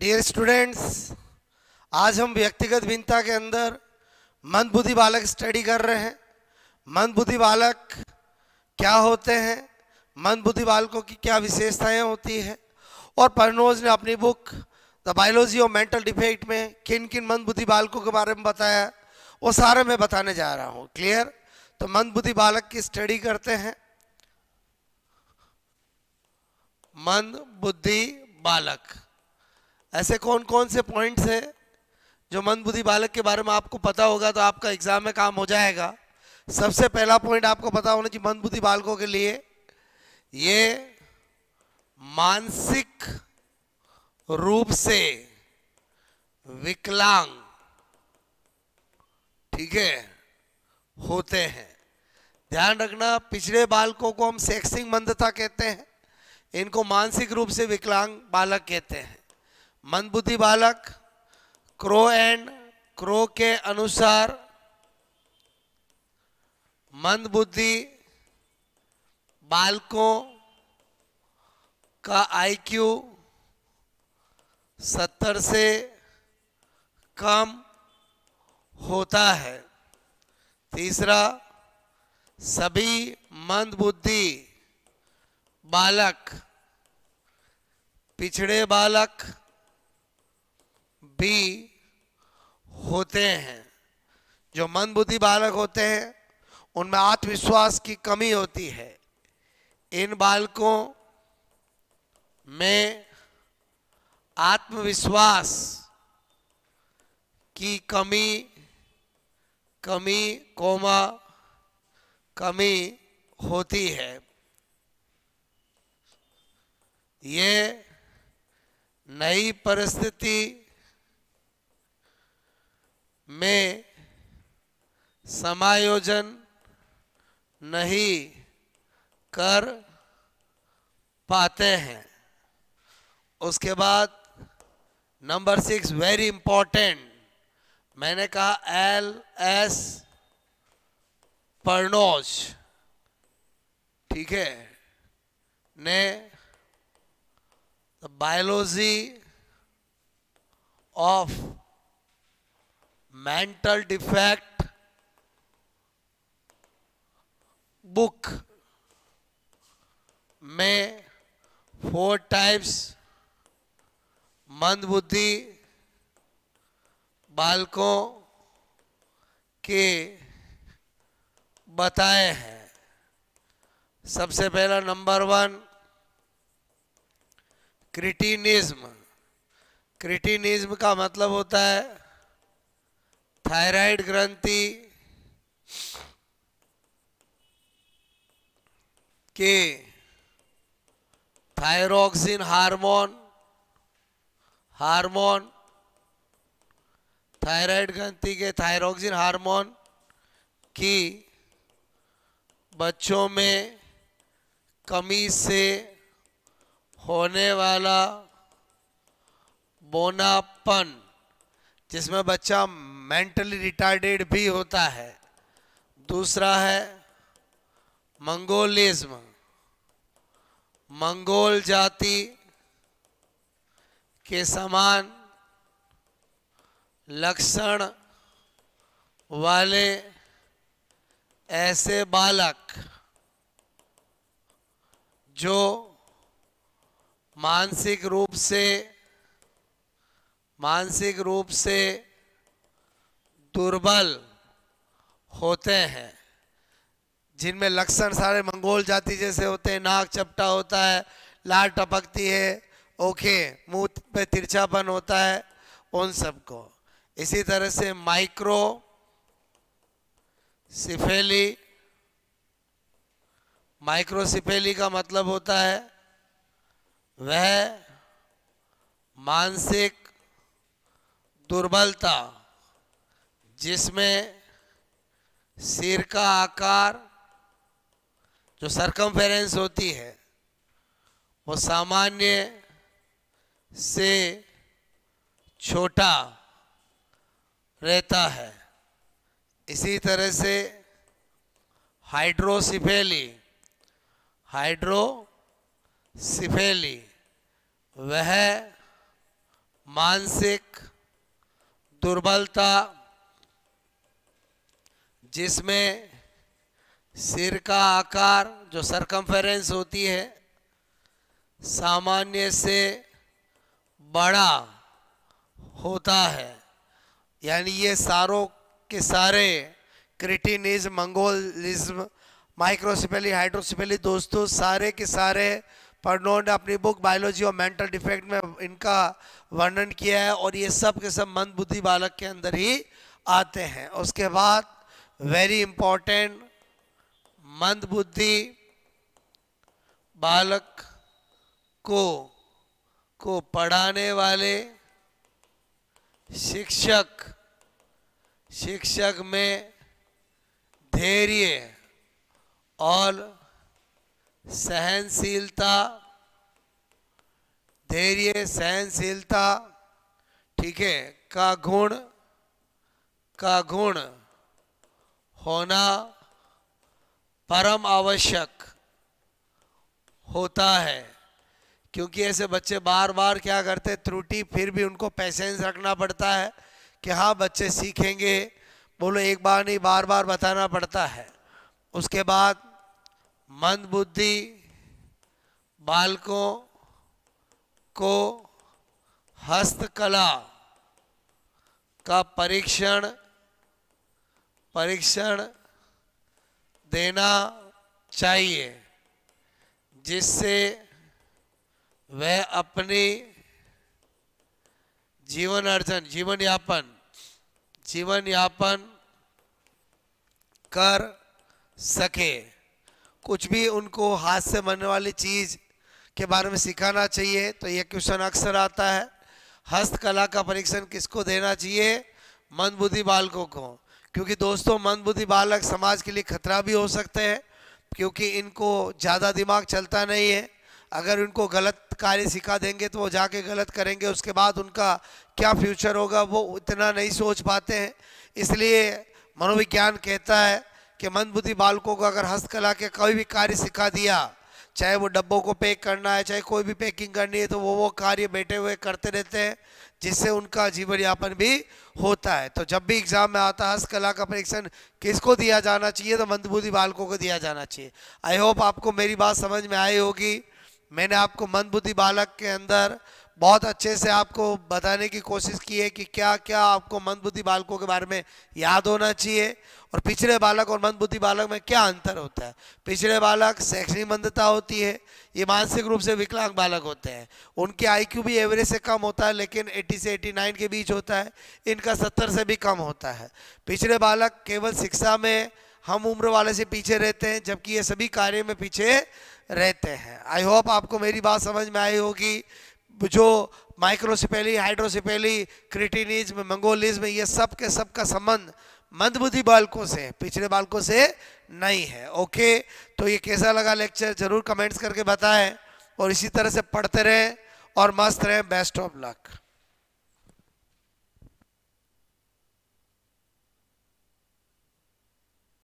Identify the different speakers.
Speaker 1: dear students आज हम व्यक्तिगत भिन्नता के अंदर मंद बुद्धि बालक स्टडी कर रहे हैं मंद बुद्धि बालक क्या होते हैं मंद बुद्धि बालकों की क्या विशेषताएं होती है और परनोज ने अपनी book the biology of mental defect में किन किन मंद बुद्धि बालकों के बारे में बताया वो सारे मैं बताने जा रहा हूँ क्लियर तो मंद बुद्धि बालक की स्टडी करते हैं मंद बुद्धि बालक ऐसे कौन कौन से पॉइंट्स हैं जो मंद बुद्धि बालक के बारे में आपको पता होगा तो आपका एग्ज़ाम में काम हो जाएगा सबसे पहला पॉइंट आपको पता होना चाहिए मंद बुद्धि बालकों के लिए ये मानसिक रूप से विकलांग ठीक है होते हैं ध्यान रखना पिछड़े बालकों को हम सेक्सिंग मंदता कहते हैं इनको मानसिक रूप से विकलांग बालक कहते हैं मंदबुद्धि बालक क्रो एंड क्रो के अनुसार मंदबुद्धि बालकों का आईक्यू 70 से कम होता है तीसरा सभी मंदबुद्धि बालक पिछड़े बालक भी होते हैं जो मन बुद्धि बालक होते हैं उनमें आत्मविश्वास की कमी होती है इन बालकों में आत्मविश्वास की कमी कमी कोमा कमी होती है ये नई परिस्थिति में समायोजन नहीं कर पाते हैं उसके बाद नंबर सिक्स वेरी इंपॉर्टेंट मैंने कहा एल एस परनोज ठीक है ने biology of mental defect book में फोर टाइप्स मंदबुद्धि बालकों के बताए हैं सबसे पहला नंबर वन क्रिटिनिज्म क्रिटिनिज्म का मतलब होता है थायराइड ग्रंथि के थायरोक्सिन हार्मोन हार्मोन थायराइड ग्रंथि के थायरोक्सिन हार्मोन की बच्चों में कमी से होने वाला बोनापन जिसमें बच्चा मेंटली रिटार्डेड भी होता है दूसरा है मंगोलिज्म मंगोल जाति के समान लक्षण वाले ऐसे बालक जो मानसिक रूप से मानसिक रूप से दुर्बल होते हैं जिनमें लक्षण सारे मंगोल जाति जैसे होते हैं नाक चपटा होता है लाल टपकती है ओके मुंह पे तिरछापन होता है उन सबको इसी तरह से माइक्रो सिफेली माइक्रो सिफेली का मतलब होता है वह मानसिक दुर्बलता जिसमें सिर का आकार जो सरकमफेरेंस होती है वो सामान्य से छोटा रहता है इसी तरह से हाइड्रोसिफेली हाइड्रोसिफेली वह मानसिक दुर्बलता जिसमें सिर का आकार जो सरकमफेरेंस होती है सामान्य से बड़ा होता है यानी ये सारों के सारे क्रिटिनिज्म मंगोलिज्म माइक्रोसिपेली हाइड्रोसिपेली दोस्तों सारे के सारे पर ने अपनी बुक बायोलॉजी और मेंटल डिफेक्ट में इनका वर्णन किया है और ये सब के सब मंद बुद्धि बालक के अंदर ही आते हैं उसके बाद वेरी इंपॉर्टेंट मंद बुद्धि बालक को को पढ़ाने वाले शिक्षक शिक्षक में धैर्य और सहनशीलता धैर्य सहनशीलता ठीक है का गुण का गुण होना परम आवश्यक होता है क्योंकि ऐसे बच्चे बार बार क्या करते त्रुटि फिर भी उनको पैसेंस रखना पड़ता है कि हाँ बच्चे सीखेंगे बोलो एक बार नहीं बार बार बताना पड़ता है उसके बाद मंद बुद्धि बालकों को हस्तकला का परीक्षण परीक्षण देना चाहिए जिससे वह अपनी जीवन अर्जन जीवन यापन जीवन यापन कर सके कुछ भी उनको हाथ से बनने वाली चीज़ के बारे में सिखाना चाहिए तो यह क्वेश्चन अक्सर आता है हस्तकला का परीक्षण किसको देना चाहिए मंद बुद्धि बालकों को क्योंकि दोस्तों मंद बुद्धि बालक समाज के लिए खतरा भी हो सकते हैं क्योंकि इनको ज़्यादा दिमाग चलता नहीं है अगर उनको गलत कार्य सिखा देंगे तो वो जाके गलत करेंगे उसके बाद उनका क्या फ्यूचर होगा वो इतना नहीं सोच पाते हैं इसलिए मनोविज्ञान कहता है कि मंद बुद्धि बालकों को अगर हस्तकला के कोई भी कार्य सिखा दिया चाहे वो डब्बों को पैक करना है चाहे कोई भी पैकिंग करनी है तो वो वो कार्य बैठे हुए करते रहते हैं जिससे उनका जीवन यापन भी होता है तो जब भी एग्जाम में आता है हस्तकला का परीक्षण किसको दिया जाना चाहिए तो मंदबुद्धि बालकों को दिया जाना चाहिए आई होप आपको मेरी बात समझ में आई होगी मैंने आपको मंदबुद्धि बालक के अंदर बहुत अच्छे से आपको बताने की कोशिश की है कि क्या क्या आपको मंदबुद्धि बालकों के बारे में याद होना चाहिए और पिछड़े बालक और मंदबुद्धि बालक में क्या अंतर होता है पिछड़े बालक शैक्षणिक मंदता होती है ये मानसिक रूप से विकलांग बालक होते हैं उनके आईक्यू भी एवरेज से कम होता है लेकिन 80 से 89 के बीच होता है इनका 70 से भी कम होता है पिछड़े बालक केवल शिक्षा में हम उम्र वाले से पीछे रहते हैं जबकि ये सभी कार्य में पीछे रहते हैं आई होप आपको मेरी बात समझ में आई होगी तो जो माइक्रोसिपेली हाइड्रोसिपेली क्रिटिनिज्म मंगोलिज्म ये सब के सब का संबंध मंदबुद्धि बालकों से पिछड़े बालकों से नहीं है ओके तो ये कैसा लगा लेक्चर जरूर कमेंट्स करके बताएं और इसी तरह से पढ़ते रहें और मस्त रहें बेस्ट ऑफ लक